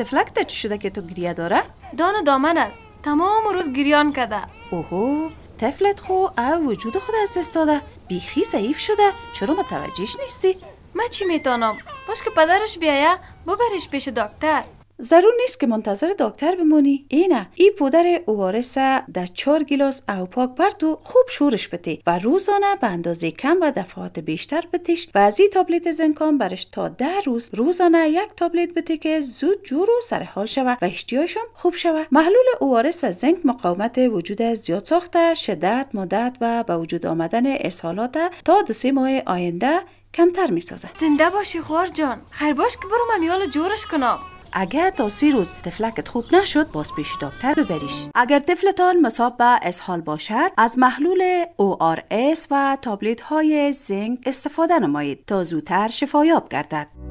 تفلک چی شده که تو گریه داره؟ دان و دامن است تمام روز گریان کده اوهو تفلت خو او وجود خود از دست داده بیخی ضعیف شده چرا متوجهش نیستی؟ ما چی میتونم؟ باش که پدرش بیایه ببریش پیش دکتر ضرور نیست که منتظر دکتر بمونی اینه ای پودر اوارس در چهار گیلاس او پاک خوب شورش بتی و روزانه به اندازه کم و دفعات بیشتر بتیش و از این تابلت زنکان برش تا ده روز روزانه یک تابلیت بتی که زود جور و سرحال شوه و اشتیاشم خوب شوه محلول اوارس و زنک مقاومت وجود زیاد ساخته شدت مدت و به وجود آمدن اسهالات تا دو سه ماه آینده کمتر می سازه. زنده باشی خوار جان خیر باش که برو ممیال جورش کنم اگر تا سی روز طفلکت خوب نشد باز پیش دکتر ببریش اگر طفلتان مصاب به اسهال باشد از محلول ORS و تابلت های زنگ استفاده نمایید تا زودتر شفایاب گردد